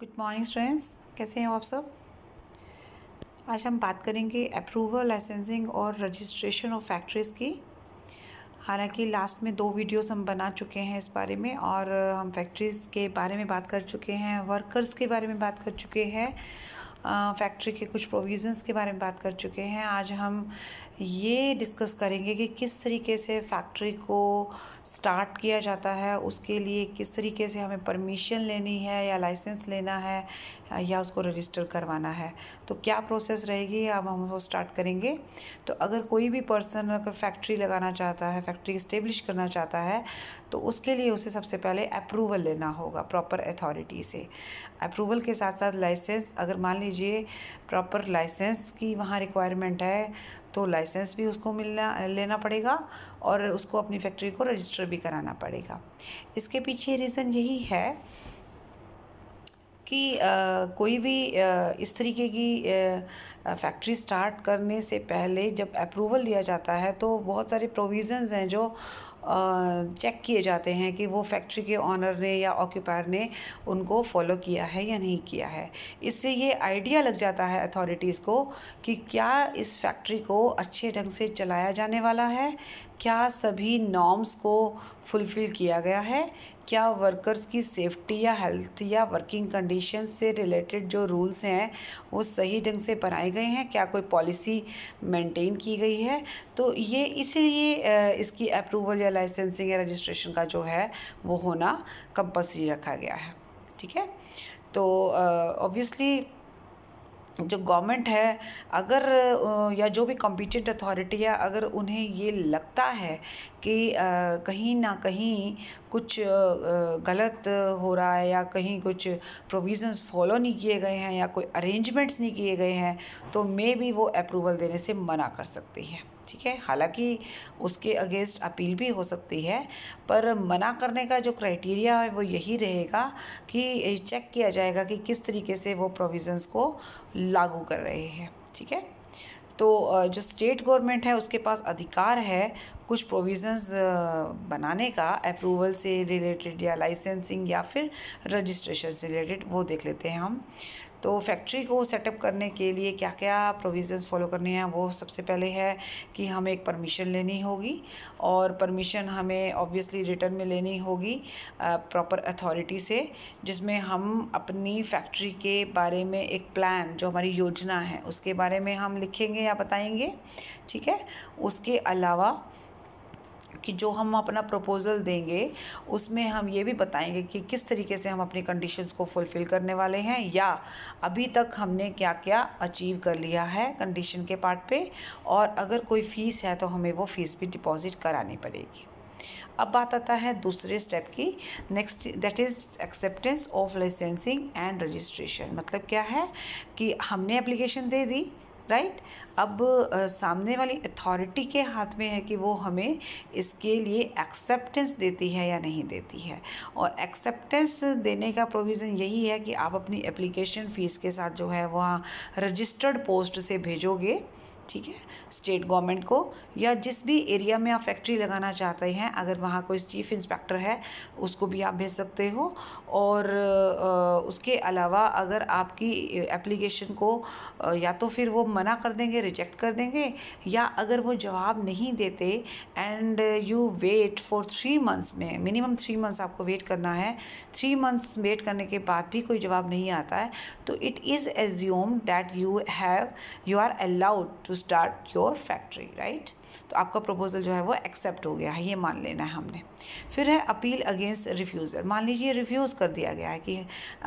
good morning students कैसे हैं आप सब आज हम बात करेंगे अप्रूवल लाइसेंसिंग और रजिस्ट्रेशन ऑफ फैक्ट्रीज़ की हालांकि लास्ट में दो वीडियोस हम बना चुके हैं इस बारे में और हम फैक्ट्रीज़ के बारे में बात कर चुके हैं वर्कर्स के बारे में बात कर चुके हैं फैक्ट्री के कुछ प्रोविजंस के बारे में बात कर चुके हैं आज हम ये डिस्कस करेंगे कि किस तरीके से फैक्ट्री को स्टार्ट किया जाता है उसके लिए किस तरीके से हमें परमिशन लेनी है या लाइसेंस लेना है या उसको रजिस्टर करवाना है तो क्या प्रोसेस रहेगी अब हम वो स्टार्ट करेंगे तो अगर कोई भी पर्सन अगर फैक्ट्री लगाना चाहता है फैक्ट्री इस्टेब्लिश करना चाहता है तो उसके लिए उसे सबसे पहले अप्रूवल लेना होगा प्रॉपर अथॉरिटी से अप्रूवल के साथ साथ लाइसेंस अगर मान लीजिए प्रॉपर लाइसेंस की वहाँ रिक्वायरमेंट है तो लाइसेंस भी उसको मिलना लेना पड़ेगा और उसको अपनी फैक्ट्री को रजिस्टर भी कराना पड़ेगा इसके पीछे रीज़न यही है कि आ, कोई भी आ, इस तरीके की फैक्ट्री स्टार्ट करने से पहले जब अप्रूवल दिया जाता है तो बहुत सारे प्रोविजंस हैं जो चेक किए जाते हैं कि वो फैक्ट्री के ऑनर ने या ऑक्यूपायर ने उनको फॉलो किया है या नहीं किया है इससे ये आइडिया लग जाता है अथॉरिटीज़ को कि क्या इस फैक्ट्री को अच्छे ढंग से चलाया जाने वाला है क्या सभी नॉर्म्स को फुलफ़िल किया गया है क्या वर्कर्स की सेफ्टी या हेल्थ या वर्किंग कंडीशन से रिलेटेड जो रूल्स हैं वो सही ढंग से बनाए गए हैं क्या कोई पॉलिसी मेंटेन की गई है तो ये इसलिए इसकी अप्रूवल या लाइसेंसिंग या रजिस्ट्रेशन का जो है वो होना कंपलसरी रखा गया है ठीक है तो ऑब्वियसली uh, जो गवर्नमेंट है अगर या जो भी कॉम्पिटेंट अथॉरिटी है अगर उन्हें ये लगता है कि कहीं ना कहीं कुछ गलत हो रहा है या कहीं कुछ प्रोविजंस फॉलो नहीं किए गए हैं या कोई अरेंजमेंट्स नहीं किए गए हैं तो मे भी वो अप्रूवल देने से मना कर सकती है ठीक है हालांकि उसके अगेंस्ट अपील भी हो सकती है पर मना करने का जो क्राइटेरिया है वो यही रहेगा कि चेक किया जाएगा कि किस तरीके से वो प्रोविज़न्स को लागू कर रहे हैं ठीक है तो जो स्टेट गवर्नमेंट है उसके पास अधिकार है कुछ प्रोविज़न्स बनाने का अप्रूवल से रिलेटेड या लाइसेंसिंग या फिर रजिस्ट्रेशन से रिलेटेड वो देख लेते हैं हम तो फैक्ट्री को सेटअप करने के लिए क्या क्या प्रोविजंस फॉलो करने हैं वो सबसे पहले है कि हमें एक परमिशन लेनी होगी और परमिशन हमें ऑब्वियसली रिटर्न में लेनी होगी प्रॉपर अथॉरिटी से जिसमें हम अपनी फैक्ट्री के बारे में एक प्लान जो हमारी योजना है उसके बारे में हम लिखेंगे या बताएंगे ठीक है उसके अलावा कि जो हम अपना प्रपोज़ल देंगे उसमें हम ये भी बताएंगे कि किस तरीके से हम अपनी कंडीशंस को फुलफ़िल करने वाले हैं या अभी तक हमने क्या क्या अचीव कर लिया है कंडीशन के पार्ट पे और अगर कोई फ़ीस है तो हमें वो फ़ीस भी डिपॉज़िट करानी पड़ेगी अब बात आता है दूसरे स्टेप की next that is acceptance of licensing and registration मतलब क्या है कि हमने एप्लीकेशन दे दी राइट अब सामने वाली अथॉरिटी के हाथ में है कि वो हमें इसके लिए एक्सेप्टेंस देती है या नहीं देती है और एक्सेप्टेंस देने का प्रोविज़न यही है कि आप अपनी एप्लीकेशन फ़ीस के साथ जो है वह रजिस्टर्ड पोस्ट से भेजोगे ठीक है स्टेट गवर्नमेंट को या जिस भी एरिया में आप फैक्ट्री लगाना चाहते हैं अगर वहाँ कोई चीफ इंस्पेक्टर है उसको भी आप भेज सकते हो और उसके अलावा अगर आपकी एप्लीकेशन को या तो फिर वो मना कर देंगे रिजेक्ट कर देंगे या अगर वो जवाब नहीं देते and you wait for three months में मिनिमम थ्री मंथ्स आपको वेट करना है थ्री मंथ्स वेट करने के बाद भी कोई जवाब नहीं आता है तो it is assume that you have you are allowed to start your factory right तो आपका प्रपोजल जो है वो एक्सेप्ट हो गया है ये मान लेना है हमने फिर है अपील अगेंस्ट रिफ्यूज़र मान लीजिए रिफ्यूज़ कर दिया गया है कि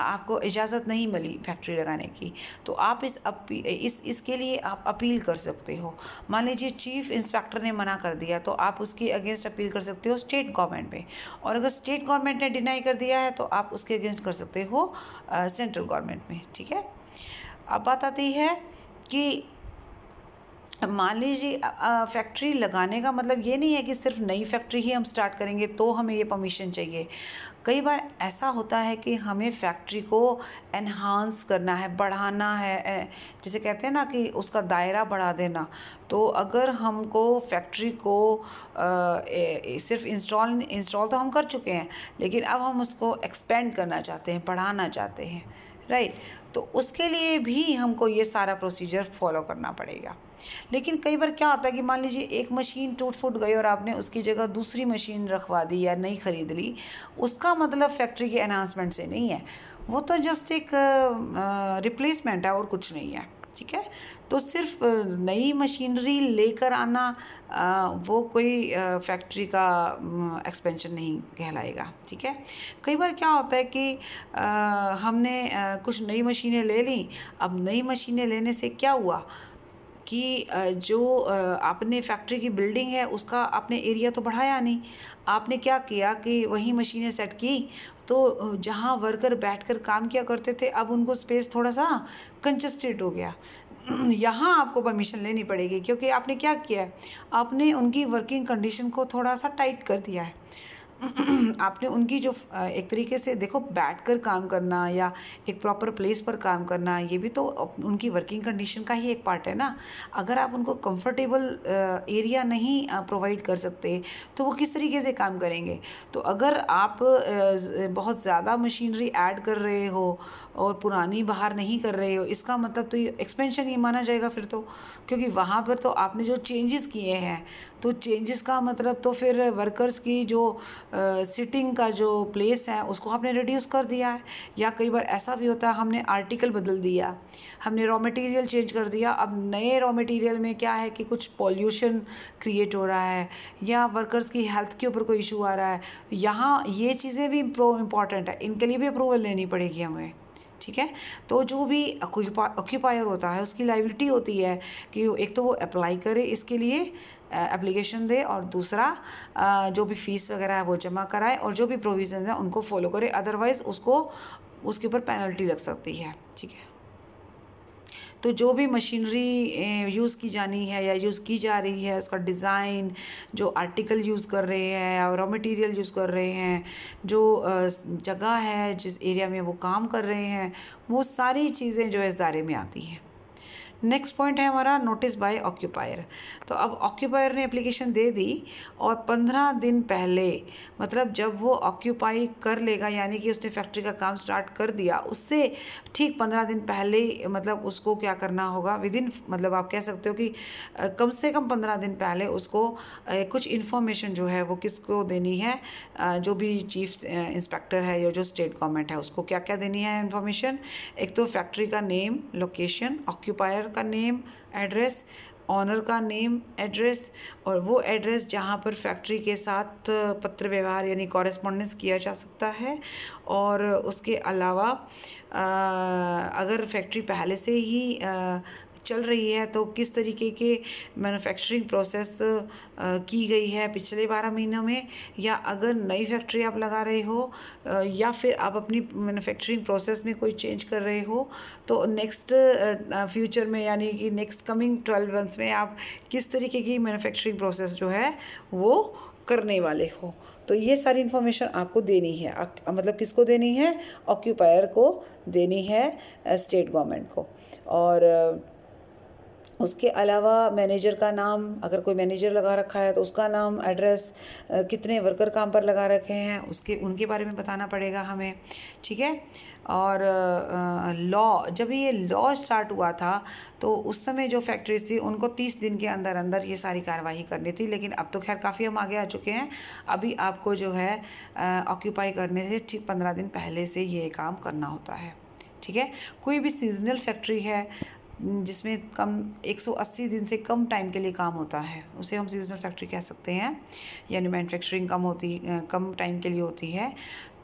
आपको इजाज़त नहीं मिली फैक्ट्री लगाने की तो आप इस अपी इस इसके लिए आप अपील कर सकते हो मान लीजिए चीफ इंस्पेक्टर ने मना कर दिया तो आप उसके अगेंस्ट अपील कर सकते हो स्टेट गवर्नमेंट में और अगर स्टेट गवर्नमेंट ने डिनाई कर दिया है तो आप उसके अगेंस्ट कर सकते हो सेंट्रल गवर्नमेंट में ठीक है अब बात आती है कि मान लीजिए फैक्ट्री लगाने का मतलब ये नहीं है कि सिर्फ नई फैक्ट्री ही हम स्टार्ट करेंगे तो हमें ये परमिशन चाहिए कई बार ऐसा होता है कि हमें फैक्ट्री को एनहांस करना है बढ़ाना है जिसे कहते हैं ना कि उसका दायरा बढ़ा देना तो अगर हमको फैक्ट्री को आ, ए, सिर्फ इंस्टॉल इंस्टॉल तो हम कर चुके हैं लेकिन अब हम उसको एक्सपेंड करना चाहते हैं बढ़ाना चाहते हैं राइट तो उसके लिए भी हमको ये सारा प्रोसीजर फॉलो करना पड़ेगा लेकिन कई बार क्या होता है कि मान लीजिए एक मशीन टूट फूट गई और आपने उसकी जगह दूसरी मशीन रखवा दी या नहीं ख़रीद ली उसका मतलब फैक्ट्री के अनाउंसमेंट से नहीं है वो तो जस्ट एक रिप्लेसमेंट है और कुछ नहीं है ठीक है तो सिर्फ नई मशीनरी लेकर आना वो कोई फैक्ट्री का एक्सपेंशन नहीं कहलाएगा ठीक है कई बार क्या होता है कि हमने कुछ नई मशीनें ले ली अब नई मशीनें लेने से क्या हुआ कि जो आपने फैक्ट्री की बिल्डिंग है उसका आपने एरिया तो बढ़ाया नहीं आपने क्या किया कि वही मशीनें सेट की तो जहाँ वर्कर बैठकर काम किया करते थे अब उनको स्पेस थोड़ा सा कंजस्टेड हो गया यहाँ आपको परमिशन लेनी पड़ेगी क्योंकि आपने क्या किया है आपने उनकी वर्किंग कंडीशन को थोड़ा सा टाइट कर दिया है आपने उनकी जो एक तरीके से देखो बैठ कर काम करना या एक प्रॉपर प्लेस पर काम करना ये भी तो उनकी वर्किंग कंडीशन का ही एक पार्ट है ना अगर आप उनको कंफर्टेबल एरिया नहीं प्रोवाइड कर सकते तो वो किस तरीके से काम करेंगे तो अगर आप बहुत ज़्यादा मशीनरी ऐड कर रहे हो और पुरानी बाहर नहीं कर रहे हो इसका मतलब तो एक्सपेंशन ये माना जाएगा फिर तो क्योंकि वहाँ पर तो आपने जो चेंजेस किए हैं तो चेंजेस का मतलब तो फिर वर्कर्स की जो सिटिंग का जो प्लेस है उसको हमने रिड्यूस कर दिया है या कई बार ऐसा भी होता है हमने आर्टिकल बदल दिया हमने रॉ मटेरियल चेंज कर दिया अब नए रॉ मटेरियल में क्या है कि कुछ पॉल्यूशन क्रिएट हो रहा है या वर्कर्स की हेल्थ के ऊपर कोई इशू आ रहा है यहाँ ये चीज़ें भी इम्पोर्टेंट है इनके लिए भी अप्रूवल लेनी पड़ेगी हमें ठीक है तो जो भी ऑक्यूपायर होता है उसकी लाइबिलिटी होती है कि एक तो वो अप्लाई करे इसके लिए एप्लीकेशन दे और दूसरा जो भी फीस वगैरह है वो जमा कराए और जो भी प्रोविजन है उनको फॉलो करे अदरवाइज़ उसको उसके ऊपर पेनल्टी लग सकती है ठीक है तो जो भी मशीनरी यूज़ की जानी है या यूज़ की जा रही है उसका डिज़ाइन जो आर्टिकल यूज़ कर रहे हैं या रॉ मटेरियल यूज़ कर रहे हैं जो जगह है जिस एरिया में वो काम कर रहे हैं वो सारी चीज़ें जो है इस दायरे में आती हैं नेक्स्ट पॉइंट है हमारा नोटिस बाय ऑक्यूपायर तो अब ऑक्यूपायर ने एप्लीकेशन दे दी और पंद्रह दिन पहले मतलब जब वो ऑक्यूपाई कर लेगा यानी कि उसने फैक्ट्री का काम स्टार्ट कर दिया उससे ठीक पंद्रह दिन पहले मतलब उसको क्या करना होगा विद इन मतलब आप कह सकते हो कि कम से कम पंद्रह दिन पहले उसको कुछ इन्फॉर्मेशन जो है वो किसको देनी है जो भी चीफ इंस्पेक्टर है या जो स्टेट गवर्नमेंट है उसको क्या क्या देनी है इन्फॉर्मेशन एक तो फैक्ट्री का नेम लोकेशन ऑक्यूपायर का नेम एड्रेस ऑनर का नेम एड्रेस और वो एड्रेस जहाँ पर फैक्ट्री के साथ पत्र व्यवहार यानी कॉरेस्पॉन्डेंस किया जा सकता है और उसके अलावा अगर फैक्ट्री पहले से ही चल रही है तो किस तरीके के मैन्युफैक्चरिंग प्रोसेस की गई है पिछले बारह महीनों में या अगर नई फैक्ट्री आप लगा रहे हो या फिर आप अपनी मैन्युफैक्चरिंग प्रोसेस में कोई चेंज कर रहे हो तो नेक्स्ट फ्यूचर में यानी कि नेक्स्ट कमिंग ट्वेल्व मंथ्स में आप किस तरीके की मैनुफैक्चरिंग प्रोसेस जो है वो करने वाले हो तो ये सारी इन्फॉर्मेशन आपको देनी है मतलब किसको देनी है ऑक्यूपायर को देनी है स्टेट गवर्नमेंट को और उसके अलावा मैनेजर का नाम अगर कोई मैनेजर लगा रखा है तो उसका नाम एड्रेस कितने वर्कर काम पर लगा रखे हैं उसके उनके बारे में बताना पड़ेगा हमें ठीक है और लॉ जब ये लॉ स्टार्ट हुआ था तो उस समय जो फैक्ट्रीज थी उनको तीस दिन के अंदर अंदर ये सारी कार्रवाई करनी थी लेकिन अब तो खैर काफ़ी हम आगे आ चुके हैं अभी आपको जो है ऑक्यूपाई करने से ठीक पंद्रह दिन पहले से ये काम करना होता है ठीक है कोई भी सीजनल फैक्ट्री है जिसमें कम 180 दिन से कम टाइम के लिए काम होता है उसे हम सीजनल फैक्ट्री कह सकते हैं यानी मैन्युफैक्चरिंग कम होती कम टाइम के लिए होती है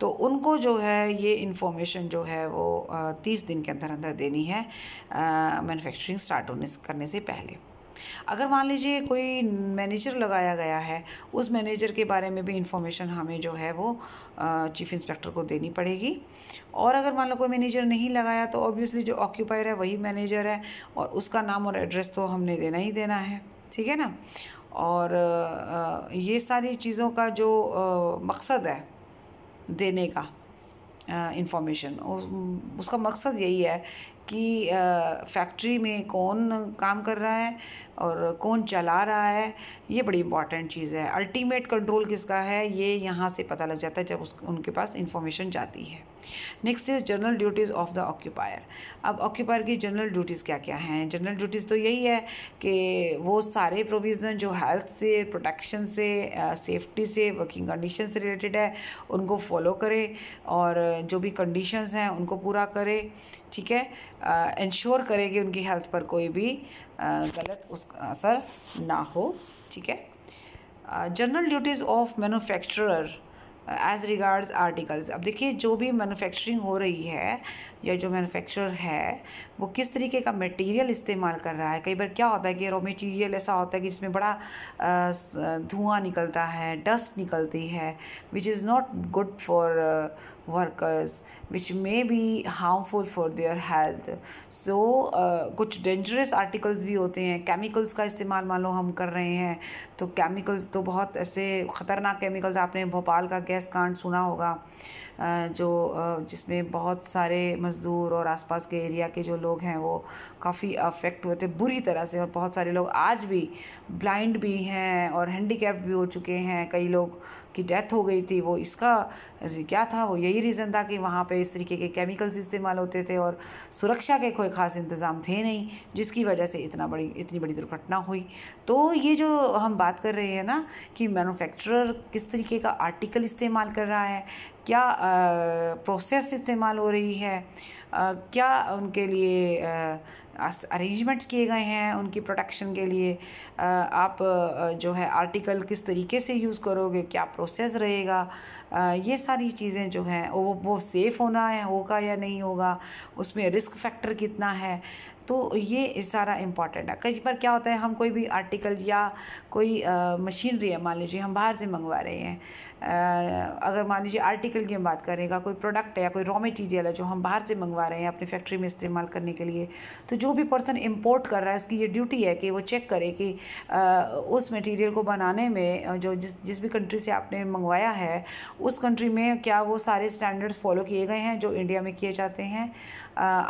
तो उनको जो है ये इन्फॉर्मेशन जो है वो तीस दिन के अंदर अंदर देनी है मैन्युफैक्चरिंग स्टार्ट होने करने से पहले अगर मान लीजिए कोई मैनेजर लगाया गया है उस मैनेजर के बारे में भी इंफॉर्मेशन हमें जो है वो चीफ इंस्पेक्टर को देनी पड़ेगी और अगर मान लो कोई मैनेजर नहीं लगाया तो ऑब्वियसली जो ऑक्यूपायर है वही मैनेजर है और उसका नाम और एड्रेस तो हमने देना ही देना है ठीक है ना और ये सारी चीज़ों का जो मकसद है देने का इंफॉर्मेशन उसका मकसद यही है कि फैक्ट्री में कौन काम कर रहा है और कौन चला रहा है ये बड़ी इंपॉर्टेंट चीज़ है अल्टीमेट कंट्रोल किसका है ये यहाँ से पता लग जाता है जब उस उनके पास इंफॉर्मेशन जाती है next is general duties of the occupier अब ऑक्यूपायर की जनरल ड्यूटीज़ क्या क्या हैं जनरल ड्यूटीज़ तो यही है कि वो सारे प्रोविज़न जो हेल्थ से प्रोटेक्शन से सेफ्टी से वर्किंग कंडीशन से रिलेटेड है उनको फॉलो करें और जो भी कंडीशंस हैं उनको पूरा करें ठीक है इंश्योर करें कि उनकी हेल्थ पर कोई भी गलत उसका असर ना हो ठीक है general duties of manufacturer as regards articles अब देखिए जो भी मैनुफैक्चरिंग हो रही है या जो मैनुफैक्चरर है वो किस तरीके का मटेरियल इस्तेमाल कर रहा है कई बार क्या होता है कि रॉ मटेरियल ऐसा होता है कि जिसमें बड़ा धुआं निकलता है डस्ट निकलती है which is not good for workers which may be harmful for their health so कुछ डेंजरस आर्टिकल्स भी होते हैं केमिकल्स का इस्तेमाल मान लो हम कर रहे हैं तो केमिकल्स तो बहुत ऐसे ख़तरनाक केमिकल्स आपने भोपाल का गैस कांड सुना होगा जो जिसमें बहुत सारे मज़दूर और आसपास के एरिया के जो लोग हैं वो काफ़ी अफेक्ट हुए थे बुरी तरह से और बहुत सारे लोग आज भी ब्लाइंड भी हैं और हैंडीकैप भी हो चुके हैं कई लोग की डेथ हो गई थी वो इसका क्या था वो यही रीज़न था कि वहाँ पे इस तरीके के केमिकल्स इस्तेमाल होते थे और सुरक्षा के कोई ख़ास इंतज़ाम थे नहीं जिसकी वजह से इतना बड़ी इतनी बड़ी दुर्घटना हुई तो ये जो हम बात कर रहे हैं ना कि मैनुफैक्चरर किस तरीके का आर्टिकल इस्तेमाल कर रहा है क्या प्रोसेस इस्तेमाल हो रही है क्या उनके लिए अरेंजमेंट्स किए गए हैं उनकी प्रोटेक्शन के लिए आप जो है आर्टिकल किस तरीके से यूज़ करोगे क्या प्रोसेस रहेगा ये सारी चीज़ें जो हैं वो वो सेफ़ होना है होगा या नहीं होगा उसमें रिस्क फैक्टर कितना है तो ये सारा इम्पॉर्टेंट है कई बार क्या होता है हम कोई भी आर्टिकल या कोई मशीनरी है मान लीजिए हम बाहर से मंगवा रहे हैं आ, अगर मान लीजिए आर्टिकल की हम बात करेगा कोई प्रोडक्ट है या कोई रॉ मटेरियल है जो हम बाहर से मंगवा रहे हैं अपनी फैक्ट्री में इस्तेमाल करने के लिए तो जो भी पर्सन इम्पोर्ट कर रहा है उसकी ये ड्यूटी है कि वो चेक करे कि आ, उस मटीरियल को बनाने में जो जिस जिस भी कंट्री से आपने मंगवाया है उस कंट्री में क्या वो सारे स्टैंडर्ड्स फॉलो किए गए हैं जो इंडिया में किए जाते हैं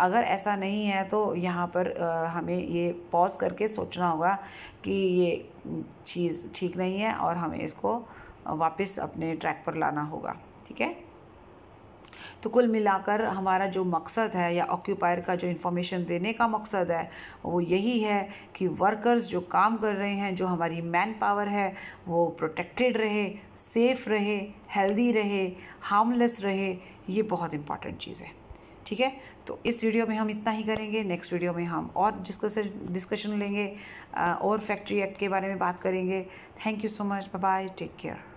अगर ऐसा नहीं है तो यहाँ पर हमें ये पॉज करके सोचना होगा कि ये चीज़ ठीक नहीं है और हमें इसको वापस अपने ट्रैक पर लाना होगा ठीक है तो कुल मिलाकर हमारा जो मकसद है या ऑक्यूपायर का जो इन्फॉर्मेशन देने का मकसद है वो यही है कि वर्कर्स जो काम कर रहे हैं जो हमारी मैन पावर है वो प्रोटेक्टेड रहे सेफ़ रहे हेल्दी रहे हार्मलेस रहे ये बहुत इंपॉर्टेंट चीज़ है ठीक है तो इस वीडियो में हम इतना ही करेंगे नेक्स्ट वीडियो में हम और डिस्कशन डिस्कशन लेंगे और फैक्ट्री एक्ट के बारे में बात करेंगे thank you so much bye take care